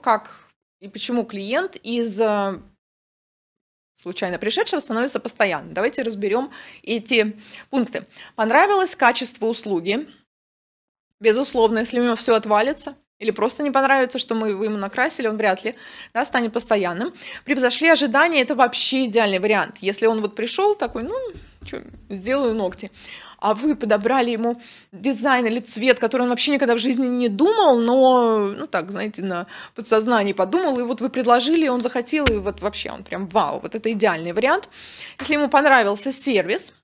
как и почему клиент из э, случайно пришедшего становится постоянным. Давайте разберем эти пункты. Понравилось качество услуги. Безусловно, если у него все отвалится, или просто не понравится, что мы его ему накрасили, он вряд ли да, станет постоянным. Превзошли ожидания, это вообще идеальный вариант. Если он вот пришел такой, ну, что, сделаю ногти а вы подобрали ему дизайн или цвет, который он вообще никогда в жизни не думал, но, ну так, знаете, на подсознании подумал, и вот вы предложили, он захотел, и вот вообще он прям вау, вот это идеальный вариант. Если ему понравился сервис,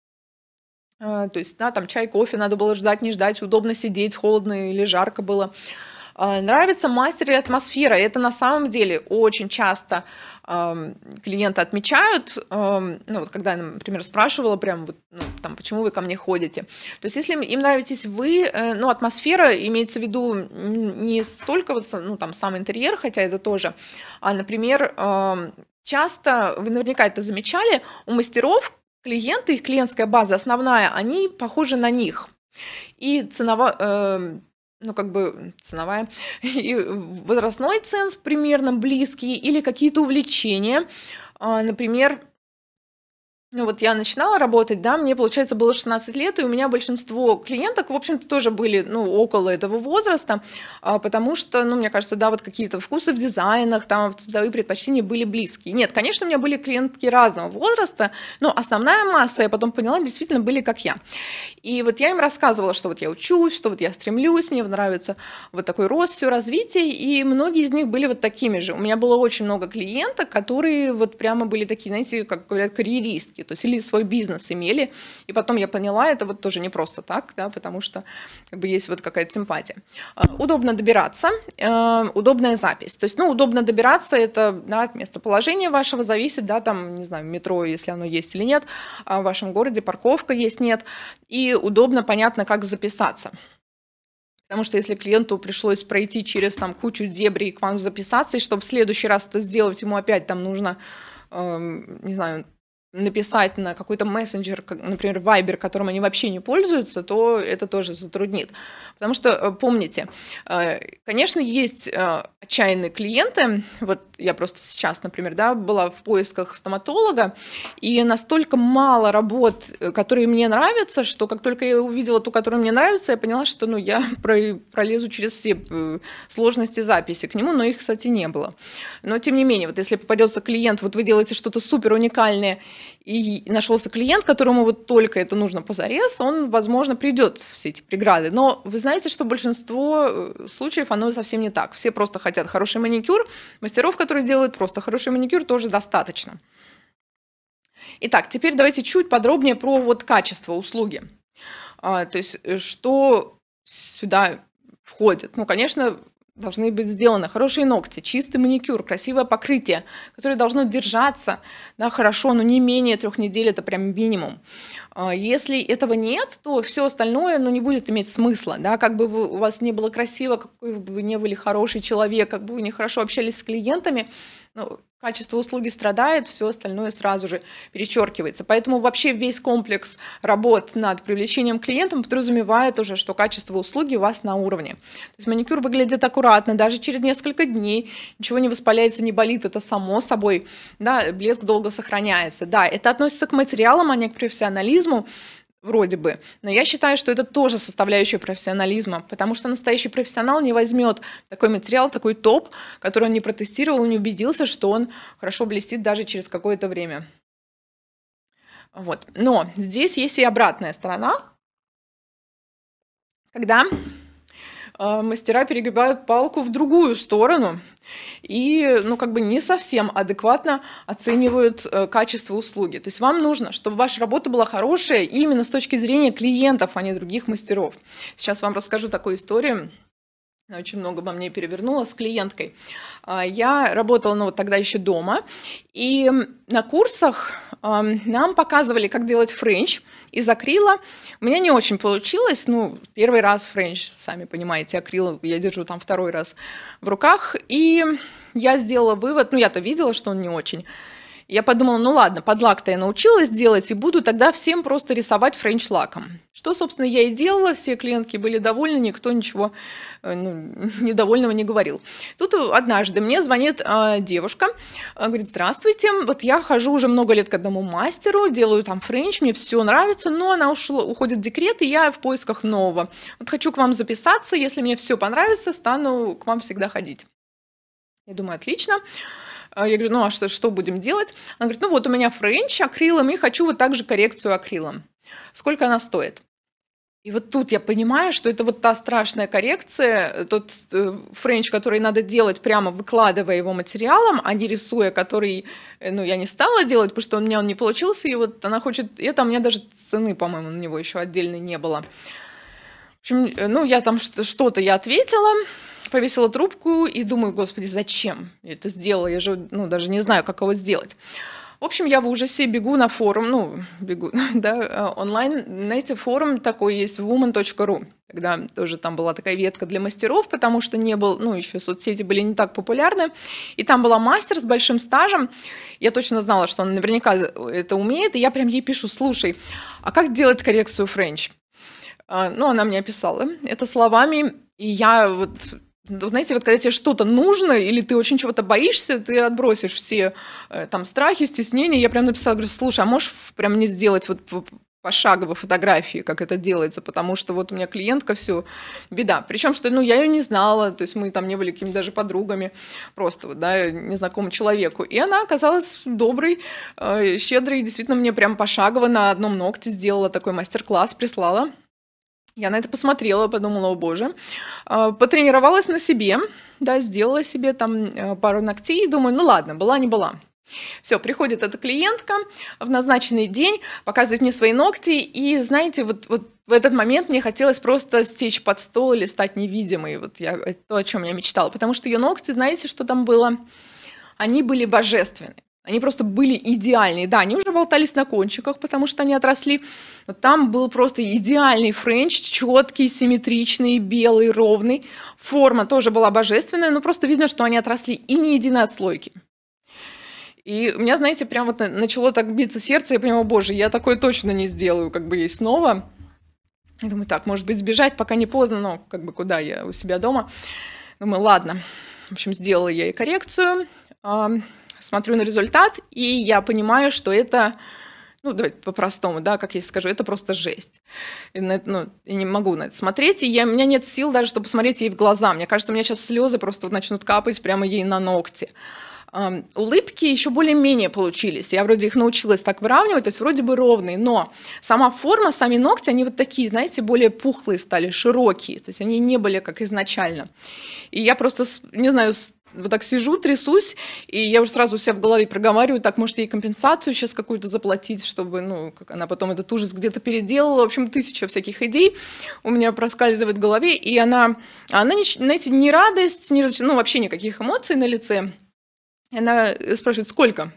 э, то есть, да, там чай, кофе, надо было ждать, не ждать, удобно сидеть, холодно или жарко было. Э, нравится мастер или атмосфера, это на самом деле очень часто клиенты отмечают, ну вот когда я, например, спрашивала прям вот, ну, там, почему вы ко мне ходите. То есть если им нравитесь вы, э, ну атмосфера имеется в виду не столько вот, ну там сам интерьер, хотя это тоже, а, например, часто, вы наверняка это замечали, у мастеров клиенты, их клиентская база основная, они похожи на них. И ценово, э, ну, как бы ценовая, и возрастной ценз примерно близкий, или какие-то увлечения, а, например, ну вот я начинала работать, да, мне, получается, было 16 лет, и у меня большинство клиенток, в общем-то, тоже были, ну, около этого возраста, а, потому что, ну, мне кажется, да, вот какие-то вкусы в дизайнах, там, цветовые предпочтения были близкие. Нет, конечно, у меня были клиентки разного возраста, но основная масса, я потом поняла, действительно были как я. И вот я им рассказывала, что вот я учусь, что вот я стремлюсь, мне нравится вот такой рост, все развитие, и многие из них были вот такими же. У меня было очень много клиенток, которые вот прямо были такие, знаете, как говорят, карьеристки, то есть или свой бизнес имели, и потом я поняла, это вот тоже не просто так, да, потому что как бы есть вот какая-то симпатия. А, удобно добираться, э, удобная запись, то есть, ну, удобно добираться, это, да, от местоположения вашего зависит, да, там, не знаю, метро, если оно есть или нет, а в вашем городе парковка есть, нет, и удобно, понятно, как записаться. Потому что если клиенту пришлось пройти через там кучу дебрей к вам записаться, и чтобы в следующий раз это сделать, ему опять там нужно, э, не знаю, написать на какой-то мессенджер, например, Viber, которым они вообще не пользуются, то это тоже затруднит. Потому что, э, помните, э, конечно, есть э, отчаянные клиенты. Вот я просто сейчас, например, да, была в поисках стоматолога, и настолько мало работ, которые мне нравятся, что как только я увидела ту, которая мне нравится, я поняла, что ну, я пролезу через все сложности записи к нему, но их, кстати, не было. Но, тем не менее, вот если попадется клиент, вот вы делаете что-то супер уникальное, и нашелся клиент, которому вот только это нужно позарез, он, возможно, придет все эти преграды. Но вы знаете, что большинство э, случаев оно совсем не так. Все просто хотят хороший маникюр, мастеров, которые делают просто хороший маникюр, тоже достаточно. Итак, теперь давайте чуть подробнее про вот качество услуги. А, то есть, э, что сюда входит? Ну, конечно, должны быть сделаны хорошие ногти, чистый маникюр, красивое покрытие, которое должно держаться да, хорошо, но не менее трех недель, это прям минимум. А, если этого нет, то все остальное ну, не будет иметь смысла. Да? Как бы вы, у вас не было красиво, какой бы вы не были хороший человек, как бы вы не хорошо общались с клиентами, ну, Качество услуги страдает, все остальное сразу же перечеркивается. Поэтому вообще весь комплекс работ над привлечением клиентов подразумевает уже, что качество услуги у вас на уровне. То есть маникюр выглядит аккуратно, даже через несколько дней ничего не воспаляется, не болит, это само собой, да, блеск долго сохраняется. Да, это относится к материалам, а не к профессионализму вроде бы. Но я считаю, что это тоже составляющая профессионализма, потому что настоящий профессионал не возьмет такой материал, такой топ, который он не протестировал, не убедился, что он хорошо блестит даже через какое-то время. Вот. Но здесь есть и обратная сторона, когда а, мастера перегибают палку в другую сторону и, ну, как бы не совсем адекватно оценивают э, качество услуги. То есть вам нужно, чтобы ваша работа была хорошая именно с точки зрения клиентов, а не других мастеров. Сейчас вам расскажу такую историю очень много во мне перевернуло с клиенткой. А, я работала, ну, вот тогда еще дома, и на курсах нам показывали, как делать френч из акрила. У меня не очень получилось, ну, первый раз френч, сами понимаете, акрил я держу там второй раз в руках, и я сделала вывод, ну, я-то видела, что он не очень, я подумала, ну ладно, под лак-то я научилась делать и буду тогда всем просто рисовать френч-лаком. Что, собственно, я и делала, все клиентки были довольны, никто ничего э, ну, недовольного не говорил. Тут однажды мне звонит а, э, девушка, говорит, здравствуйте, вот я хожу уже много лет к одному мастеру, делаю там френч, мне все нравится, но она ушла, уходит в декрет, и я в поисках нового. Вот хочу к вам записаться, если мне все понравится, стану к вам всегда ходить. Я думаю, отлично. А я говорю, ну а что, что будем делать? Она говорит, ну вот у меня френч акрилом, и хочу вот также коррекцию акрилом. Сколько она стоит? И вот тут я понимаю, что это вот та страшная коррекция, тот э, френч, который надо делать прямо выкладывая его материалом, а не рисуя, который, э, ну, я не стала делать, потому что у меня он не получился, и вот она хочет, и это у меня даже цены, по-моему, на него еще отдельной не было. В общем, э, ну, я там что-то я ответила, повесила трубку и думаю, господи, зачем я это сделала? Я же ну, даже не знаю, как его сделать. В общем, я в ужасе бегу на форум, ну, бегу, да, э, онлайн, знаете, форум такой есть woman.ru. Тогда тоже там была такая ветка для мастеров, потому что не был, ну, еще соцсети были не так популярны. И там была мастер с большим стажем. Я точно знала, что она наверняка э, это умеет, и я прям ей пишу, слушай, а как делать коррекцию френч? А, ну, она мне описала это словами, и я вот знаете, вот когда тебе что-то нужно, или ты очень чего-то боишься, ты отбросишь все э, там страхи, стеснения. Я прям написала, говорю, слушай, а можешь прям мне сделать вот пошагово фотографии, как это делается, потому что вот у меня клиентка все беда. Причем, что, ну, я ее не знала, то есть мы там не были какими даже подругами, просто, вот, да, незнакомому человеку. И она оказалась доброй, э, щедрой, и действительно мне прям пошагово на одном ногте сделала такой мастер-класс, прислала. Я на это посмотрела, подумала, о боже. А, потренировалась на себе, да, сделала себе там э, пару ногтей, думаю, ну ладно, была не была. Все, приходит эта клиентка в назначенный день, показывает мне свои ногти, и, знаете, вот, вот в этот момент мне хотелось просто стечь под стол или стать невидимой, вот я, э, то, о чем я мечтала, потому что ее ногти, знаете, что там было? Они были божественны. Они просто были идеальные. Да, они уже болтались на кончиках, потому что они отросли. Но там был просто идеальный френч, четкий, симметричный, белый, ровный. Форма тоже была божественная, но просто видно, что они отросли и не единой отслойки. И у меня, знаете, прям вот начало так биться сердце, я понимаю, боже, я такое точно не сделаю, как бы ей снова. Я думаю, так, может быть, сбежать, пока не поздно, но как бы куда я, у себя дома. Думаю, ладно. В общем, сделала я и коррекцию смотрю на результат, и я понимаю, что это, ну, давайте по-простому, да, как я скажу, это просто жесть. И на это, ну, я не могу на это смотреть, и я, у меня нет сил даже, чтобы посмотреть ей в глаза. Мне кажется, у меня сейчас слезы просто вот начнут капать прямо ей на ногти. Um, улыбки еще более-менее получились. Я вроде их научилась так выравнивать, то есть вроде бы ровные, но сама форма, сами ногти, они вот такие, знаете, более пухлые стали, широкие, то есть они не были как изначально. И я просто, не знаю, вот так сижу, трясусь, и я уже сразу у себя в голове проговариваю, так, может, ей компенсацию сейчас какую-то заплатить, чтобы, ну, как она потом этот ужас где-то переделала. В общем, тысяча всяких идей у меня проскальзывает в голове, и она, она, знаете, не радость, не, ну, вообще никаких эмоций на лице. Она спрашивает, сколько?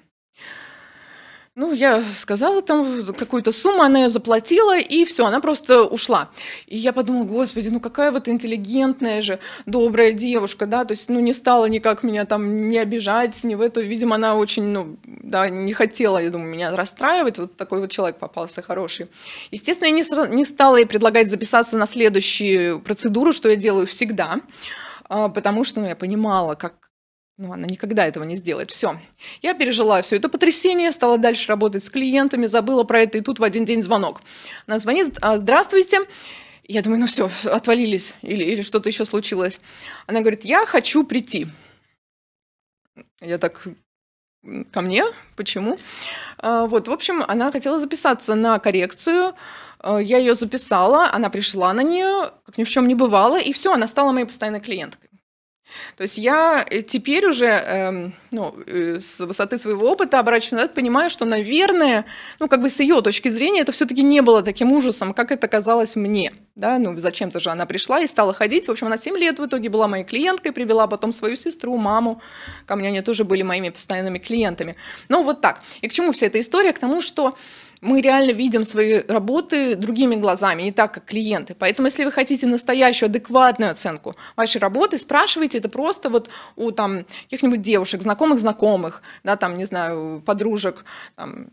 Ну, я сказала там какую-то сумму, она ее заплатила, и все, она просто ушла. И я подумала, господи, ну какая вот интеллигентная же, добрая девушка, да, то есть, ну, не стала никак меня там не обижать, не в это, видимо, она очень, ну, да, не хотела, я думаю, меня расстраивать, вот такой вот человек попался хороший. Естественно, я не, не стала ей предлагать записаться на следующую процедуру, что я делаю всегда, а, потому что, ну, я понимала, как, ну, она никогда этого не сделает. Все. Я пережила все это потрясение, стала дальше работать с клиентами, забыла про это, и тут в один день звонок. Она звонит, «А, здравствуйте. Я думаю, ну все, отвалились, или, или что-то еще случилось. Она говорит, я хочу прийти. Я так, ко мне? Почему? А, вот, в общем, она хотела записаться на коррекцию. А, я ее записала, она пришла на нее, как ни в чем не бывало, и все, она стала моей постоянной клиенткой. То есть я э, теперь уже эм, ну, э, с высоты своего опыта, оборачиваясь назад, понимаю, что, наверное, ну, как бы с ее точки зрения это все-таки не было таким ужасом, как это казалось мне да, ну зачем-то же она пришла и стала ходить. В общем, она 7 лет в итоге была моей клиенткой, привела потом свою сестру, маму. Ко мне они тоже были моими постоянными клиентами. Ну, вот так. И к чему вся эта история? К тому, что мы реально видим свои работы другими глазами, не так, как клиенты. Поэтому, если вы хотите настоящую, адекватную оценку вашей работы, спрашивайте это просто вот у там каких-нибудь девушек, знакомых-знакомых, да, там, не знаю, подружек, там,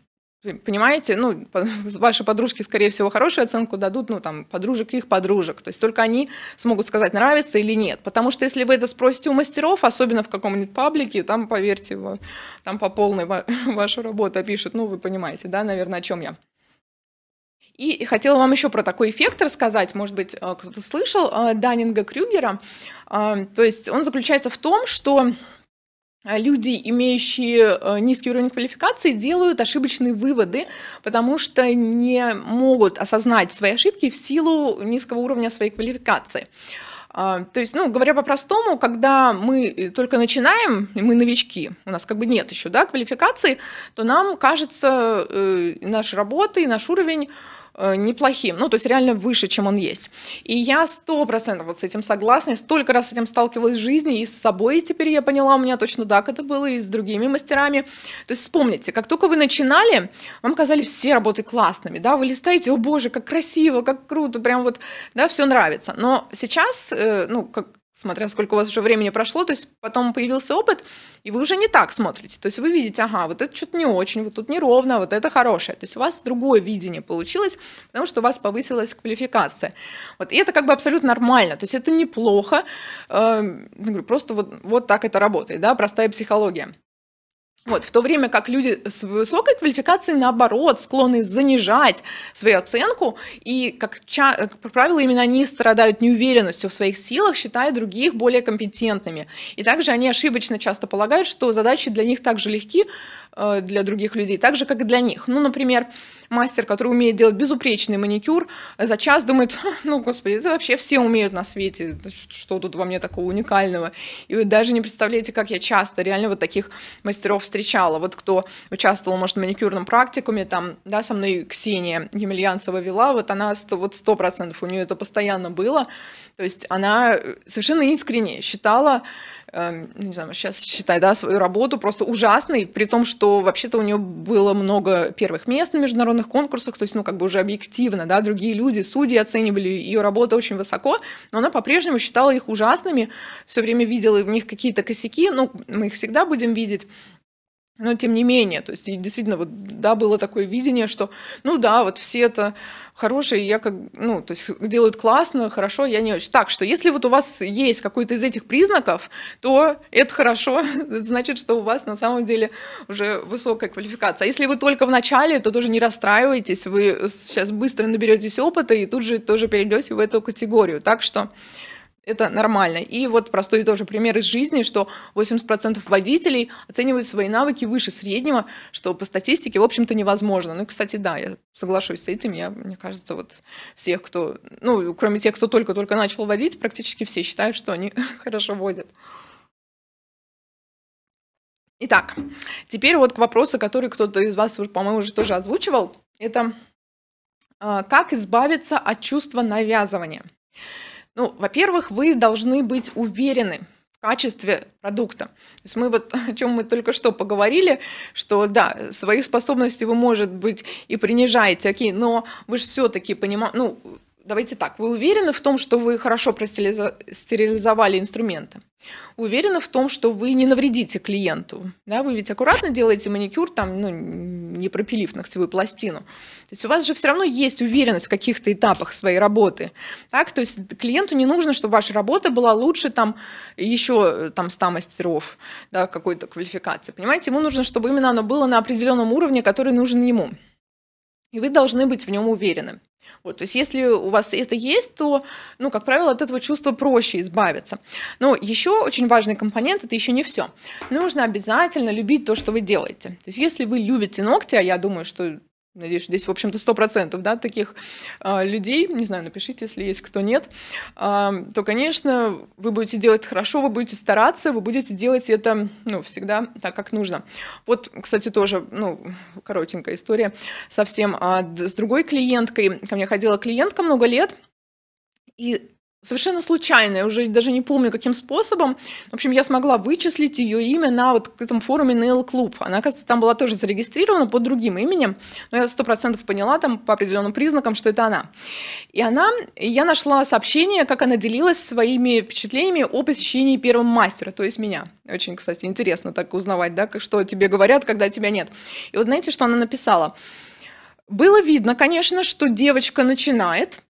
Понимаете, ну, ваши подружки, скорее всего, хорошую оценку дадут, ну, там, подружек их подружек. То есть только они смогут сказать, нравится или нет. Потому что если вы это спросите у мастеров, особенно в каком-нибудь паблике, там, поверьте, там по полной ва- ваша работа пишет. Ну, вы понимаете, да, наверное, о чем я. И хотела вам еще про такой эффект рассказать, может быть, э, кто-то слышал, э, Даннинга Крюгера. Э, то есть он заключается в том, что люди, имеющие э, низкий уровень квалификации, делают ошибочные выводы, потому что не могут осознать свои ошибки в силу низкого уровня своей квалификации. А, то есть, ну, говоря по-простому, когда мы э, только начинаем, и мы новички, у нас как бы нет еще да, квалификации, то нам кажется, э, наши работы, наш уровень Э, неплохим, ну, то есть реально выше, чем он есть. И я сто процентов вот с этим согласна, я столько раз с этим сталкивалась в жизни, и с собой теперь я поняла, у меня точно так это было, и с другими мастерами. То есть вспомните, как только вы начинали, вам казались все работы классными, да, вы листаете, о боже, как красиво, как круто, прям вот, да, все нравится. Но сейчас, э, ну, как смотря сколько у вас уже времени прошло, то есть потом появился опыт, и вы уже не так смотрите. То есть вы видите, ага, вот это что-то не очень, вот тут неровно, вот это хорошее. То есть у вас другое видение получилось, потому что у вас повысилась квалификация. Вот, и это как бы абсолютно нормально, то есть это неплохо. Э, просто вот, вот так это работает, да, простая психология. Вот, в то время как люди с высокой квалификацией, наоборот, склонны занижать свою оценку, и, как, как правило, именно они страдают неуверенностью в своих силах, считая других более компетентными. И также они ошибочно часто полагают, что задачи для них также легки, э, для других людей, так же, как и для них. Ну, например, мастер, который умеет делать безупречный маникюр, за час думает, ну, господи, это вообще все умеют на свете, что тут во мне такого уникального? И вы даже не представляете, как я часто реально вот таких мастеров встречаю встречала, вот кто участвовал, может, в маникюрном практикуме, там, да, со мной Ксения Емельянцева вела, вот она 100, вот процентов у нее это постоянно было, то есть она э, совершенно искренне считала, эм, ну, не знаю, сейчас считай, да, свою работу просто ужасной, при том, что вообще-то у нее было много первых мест на международных конкурсах, то есть, ну, как бы уже объективно, да, другие люди, судьи оценивали ее работу очень высоко, но она по-прежнему считала их ужасными, все время видела в них какие-то косяки, ну, мы их всегда будем видеть, но тем не менее, то есть и действительно вот да было такое видение, что ну да, вот все это хорошие, я как ну то есть делают классно, хорошо, я не очень. Так что если вот у вас есть какой-то из этих признаков, то это хорошо, это значит, что у вас на самом деле уже высокая квалификация. А если вы только в начале, то тоже не расстраивайтесь, вы э, сейчас быстро наберетесь опыта и тут же тоже перейдете в эту категорию. Так что это нормально. И вот простой тоже пример из жизни, что 80% водителей оценивают свои навыки выше среднего, что по статистике, в общем-то, невозможно. Ну, кстати, да, я соглашусь с этим. Я, мне кажется, вот всех, кто, ну, кроме тех, кто только-только начал водить, практически все считают, что они хорошо водят. Итак, теперь вот к вопросу, который кто-то из вас, по-моему, уже тоже озвучивал. Это а, как избавиться от чувства навязывания. Ну, во-первых, вы должны быть уверены в качестве продукта. То есть мы вот, о чем мы только что поговорили, что да, своих способностей вы, может быть, и принижаете, окей, но вы же все-таки понимаете, ну, давайте так, вы уверены в том, что вы хорошо простерилизовали инструменты? Уверены в том, что вы не навредите клиенту? Да, вы ведь аккуратно делаете маникюр, там, ну, не пропилив ногтевую пластину. То есть у вас же все равно есть уверенность в каких-то этапах своей работы. Так? То есть клиенту не нужно, чтобы ваша работа была лучше там, еще там, 100 мастеров да, какой-то квалификации. Понимаете, ему нужно, чтобы именно оно было на определенном уровне, который нужен ему и вы должны быть в нем уверены. Вот, то есть если у вас это есть, то, ну, как правило, от этого чувства проще избавиться. Но еще очень важный компонент, это еще не все. Нужно обязательно любить то, что вы делаете. То есть если вы любите ногти, а я думаю, что Надеюсь, что здесь, в общем-то, сто процентов, да, таких э, людей, не знаю, напишите, если есть кто нет, э, то, конечно, вы будете делать хорошо, вы будете стараться, вы будете делать это ну, всегда так, как нужно. Вот, кстати, тоже ну, коротенькая история совсем. А с другой клиенткой, ко мне ходила клиентка много лет, и совершенно случайно, я уже даже не помню, каким способом. В общем, я смогла вычислить ее имя на вот этом форуме Nail Club. Она, оказывается, там была тоже зарегистрирована под другим именем, но я сто процентов поняла там по определенным признакам, что это она. И она, я нашла сообщение, как она делилась своими впечатлениями о посещении первого мастера, то есть меня. Очень, кстати, интересно так узнавать, да, что тебе говорят, когда тебя нет. И вот знаете, что она написала? Было видно, конечно, что девочка начинает,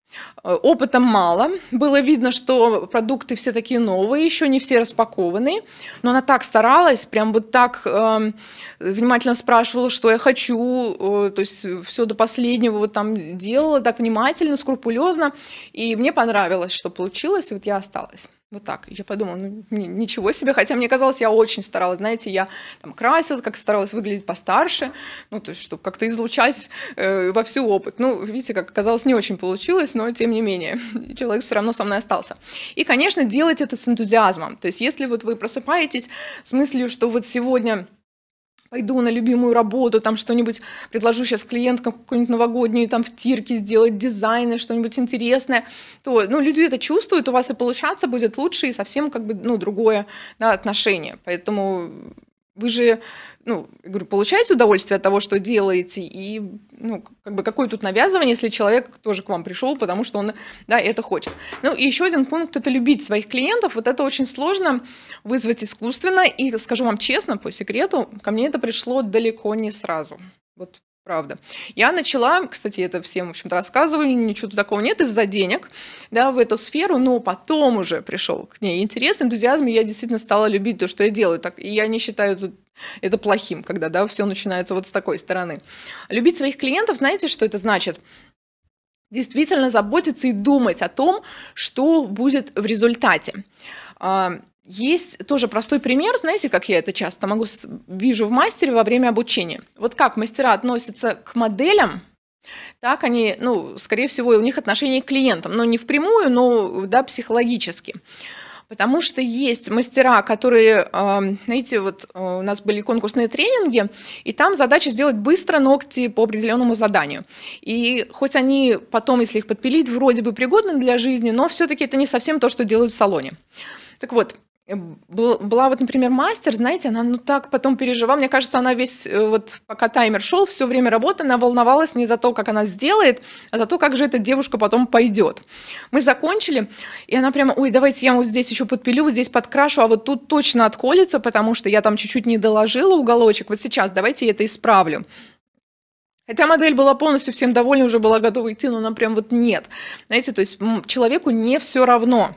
Э, Опытом мало. Было видно, что продукты все такие новые, еще не все распакованы. Но она так старалась, прям вот так э, внимательно спрашивала, что я хочу. Э, то есть все до последнего вот там делала так внимательно, скрупулезно. И мне понравилось, что получилось. Вот я осталась. Вот так. Я подумала, ну ничего себе, хотя мне казалось, я очень старалась, знаете, я там красилась, как старалась выглядеть постарше, ну то есть, чтобы как-то излучать э, во всю опыт. Ну, видите, как оказалось, не очень получилось, но тем не менее, человек все равно со мной остался. И, конечно, делать это с энтузиазмом. То есть, если вот вы просыпаетесь с мыслью, что вот сегодня пойду на любимую работу, там что-нибудь предложу сейчас клиенткам какую-нибудь новогоднюю, там втирки сделать, дизайны, что-нибудь интересное, то, ну, люди это чувствуют, у вас и получаться будет лучше, и совсем как бы, ну, другое да, отношение. Поэтому вы же, ну, говорю, получаете удовольствие от того, что делаете, и ну, как бы какое тут навязывание, если человек тоже к вам пришел, потому что он, да, это хочет. Ну, и еще один пункт – это любить своих клиентов. Вот это очень сложно вызвать искусственно, и скажу вам честно, по секрету, ко мне это пришло далеко не сразу. Вот Правда. Я начала, кстати, это всем, в общем-то, рассказывали, ничего такого нет из-за денег, да, в эту сферу, но потом уже пришел к ней интерес, энтузиазм, и я действительно стала любить то, что я делаю. Так, и я не считаю тут это плохим, когда, да, все начинается вот с такой стороны. Любить своих клиентов, знаете, что это значит? Действительно заботиться и думать о том, что будет в результате. А, есть тоже простой пример, знаете, как я это часто могу вижу в мастере во время обучения. Вот как мастера относятся к моделям, так они, ну, скорее всего, у них отношение к клиентам, но не впрямую, но да, психологически. Потому что есть мастера, которые, знаете, вот э, у нас были конкурсные тренинги, и там задача сделать быстро ногти по определенному заданию. И хоть они потом, если их подпилить, вроде бы пригодны для жизни, но все-таки это не совсем то, что делают в салоне. Так вот, Э, была вот, например, мастер, знаете, она ну так потом переживала. Мне кажется, она весь, э, вот пока таймер шел, все время работы, она волновалась не за то, как она сделает, а за то, как же эта девушка потом пойдет. Мы закончили, и она прямо, ой, давайте я вот здесь еще подпилю, вот здесь подкрашу, а вот тут точно отколется, потому что я там чуть-чуть не доложила уголочек. Вот сейчас давайте я это исправлю. Хотя модель была полностью всем довольна, уже была готова идти, но она прям вот нет. Знаете, то есть человеку не все равно,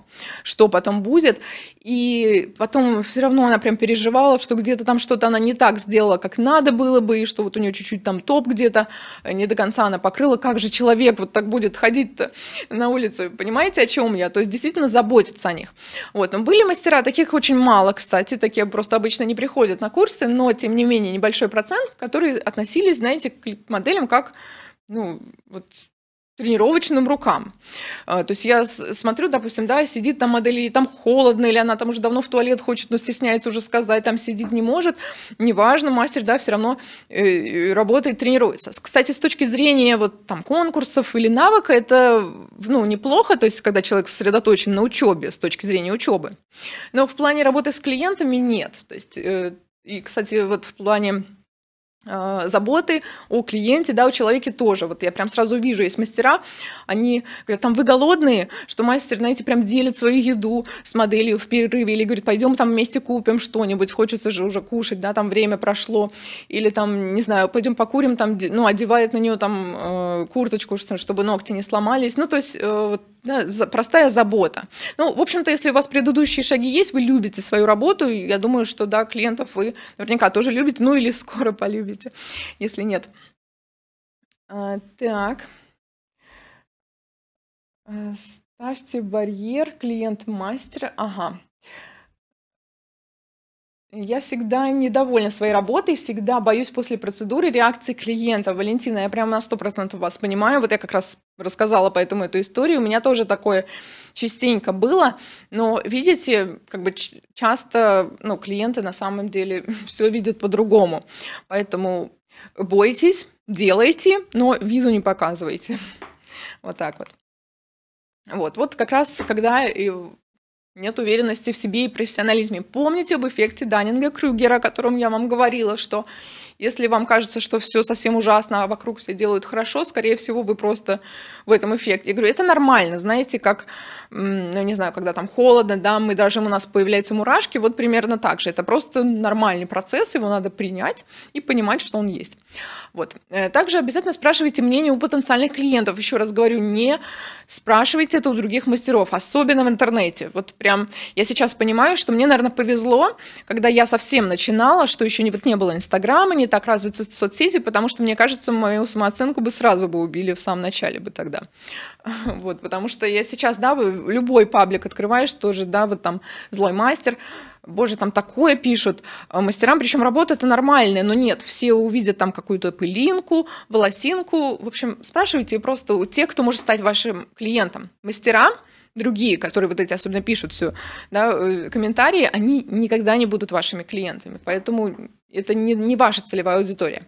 что потом будет. И потом все равно она прям переживала, что где-то там что-то она не так сделала, как надо было бы, и что вот у нее чуть-чуть там топ где-то э, не до конца она покрыла. Как же человек вот так будет ходить-то на улице? Понимаете, о чем я? То есть действительно заботиться о них. Вот. Но были мастера, таких очень мало, кстати, такие просто обычно не приходят на курсы, но тем не менее небольшой процент, которые относились, знаете, к моделям как, ну, вот тренировочным рукам. А, то есть я смотрю, допустим, да, сидит там модель и там холодно, или она там уже давно в туалет хочет, но стесняется уже сказать, там сидит не может. Неважно, мастер, да, все равно э, э, работает, тренируется. Кстати, с точки зрения вот там конкурсов или навыка, это, ну, неплохо, то есть когда человек сосредоточен на учебе, с точки зрения учебы. Но в плане работы с клиентами нет. То есть, э, и, кстати, вот в плане а, заботы о клиенте, да, о человеке тоже. Вот я прям сразу вижу, есть мастера, они говорят, там, вы голодные, что мастер, знаете, прям делит свою еду с моделью в перерыве, или говорит, пойдем там вместе купим что-нибудь, хочется же уже кушать, да, там время прошло, или там, не знаю, пойдем покурим, там, ну, одевает на нее там э, курточку, чтобы ногти не сломались, ну, то есть э, вот да, за, простая забота. Ну, в общем-то, если у вас предыдущие шаги есть, вы любите свою работу, я думаю, что, да, клиентов вы наверняка тоже любите, ну или скоро полюбите, если нет. А, так. Э, ставьте барьер клиент-мастер. Ага. Я всегда недовольна своей работой, всегда боюсь после процедуры реакции клиента. Валентина, я прямо на 100% вас понимаю. Вот я как раз рассказала поэтому эту историю. У меня тоже такое частенько было. Но, видите, как бы часто ну, клиенты на самом деле все видят по-другому. Поэтому бойтесь, делайте, но виду не показывайте. Вот так вот. Вот, вот как раз, когда нет уверенности в себе и профессионализме. Помните об эффекте Даннинга-Крюгера, о котором я вам говорила, что если вам кажется, что все совсем ужасно, а вокруг все делают хорошо, скорее всего, вы просто в этом эффекте. Я говорю, это нормально, знаете, как, ну, не знаю, когда там холодно, да, мы даже у нас появляются мурашки, вот примерно так же. Это просто нормальный процесс, его надо принять и понимать, что он есть. Вот. Э, также обязательно спрашивайте мнение у потенциальных клиентов. Еще раз говорю, не спрашивайте это у других мастеров, особенно в интернете. Вот прям я сейчас понимаю, что мне, наверное, повезло, когда я совсем начинала, что еще не, вот не было Инстаграма, не так развиты соцсети, потому что, мне кажется, мою самооценку бы сразу бы убили в самом начале бы тогда. Вот, потому что я сейчас, да, любой паблик открываешь, тоже, да, вот там злой мастер, боже, там такое пишут а мастерам, причем работа это нормальная, но нет, все увидят там какую-то пылинку, волосинку, в общем, спрашивайте просто у тех, кто может стать вашим клиентом. Мастера другие, которые вот эти особенно пишут все, да, э, комментарии, они никогда не будут вашими клиентами. Поэтому это не, не ваша целевая аудитория.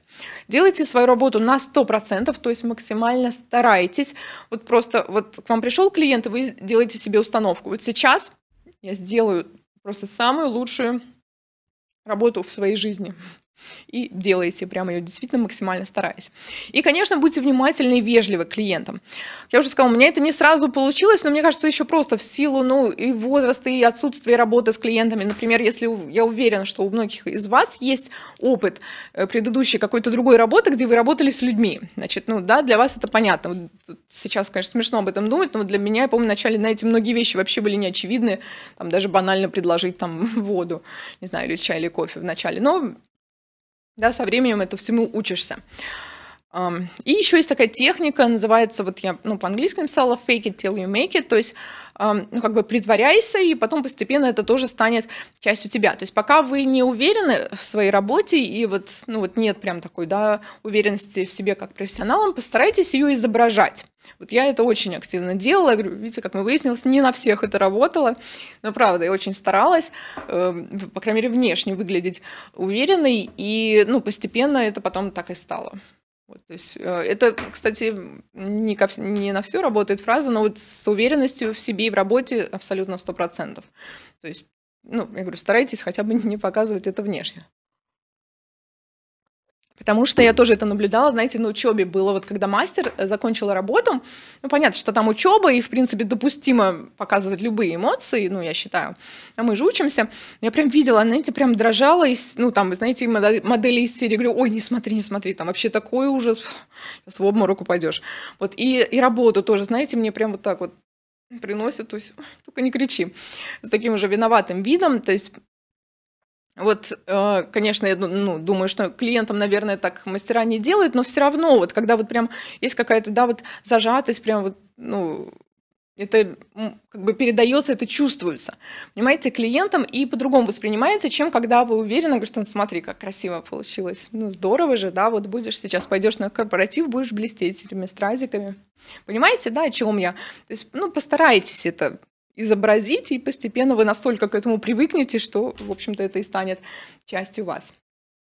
Делайте свою работу на 100%, то есть максимально старайтесь. Вот просто вот к вам пришел клиент, и вы делаете себе установку. Вот сейчас я сделаю просто самую лучшую работу в своей жизни и делаете прямо ее действительно максимально стараясь. И, конечно, будьте внимательны и вежливы к клиентам. Я уже сказала, у меня это не сразу получилось, но мне кажется, еще просто в силу ну, и возраста, и отсутствия работы с клиентами. Например, если я уверена, что у многих из вас есть опыт э, предыдущей какой-то другой работы, где вы работали с людьми. Значит, ну да, для вас это понятно. Вот сейчас, конечно, смешно об этом думать, но для меня, я помню, вначале, на эти многие вещи вообще были неочевидны Там даже банально предложить там воду, не знаю, или чай, или кофе вначале. Но да, со временем это всему учишься. И еще есть такая техника, называется, вот я ну, по-английски написала fake it till you make it, то есть ну, как бы притворяйся, и потом постепенно это тоже станет частью тебя. То есть пока вы не уверены в своей работе, и вот, ну, вот нет прям такой да, уверенности в себе как профессионалом, постарайтесь ее изображать. Вот я это очень активно делала. Я говорю, видите, как мы выяснилось, не на всех это работало. Но правда, я очень старалась, э, по крайней мере, внешне выглядеть уверенной. И ну, постепенно это потом так и стало. Вот, то есть, э, это, кстати, не, ко, не на все работает фраза, но вот с уверенностью в себе и в работе абсолютно 100%. То есть, ну, я говорю, старайтесь хотя бы не показывать это внешне. Потому что я тоже это наблюдала, знаете, на учебе было, вот когда мастер э, закончил работу, ну, понятно, что там учеба, и, в принципе, допустимо показывать любые эмоции, ну, я считаю, а мы же учимся. Я прям видела, знаете, прям дрожала, и, ну, там, знаете, модели из серии, говорю, ой, не смотри, не смотри, там вообще такой ужас, сейчас в обморок упадешь. Вот, и, и работу тоже, знаете, мне прям вот так вот приносят, то есть, только не кричи, с таким уже виноватым видом, то есть, вот, э, конечно, я ну, думаю, что клиентам, наверное, так мастера не делают, но все равно, вот когда вот прям есть какая-то, да, вот зажатость, прям вот, ну, это как бы передается, это чувствуется, понимаете, клиентам и по-другому воспринимается, чем когда вы уверены, говорите, ну смотри, как красиво получилось, ну здорово же, да, вот будешь сейчас, пойдешь на корпоратив, будешь блестеть этими стразиками, понимаете, да, о чем я, то есть, ну, постарайтесь это изобразить, и постепенно вы настолько к этому привыкнете, что, в общем-то, это и станет частью вас.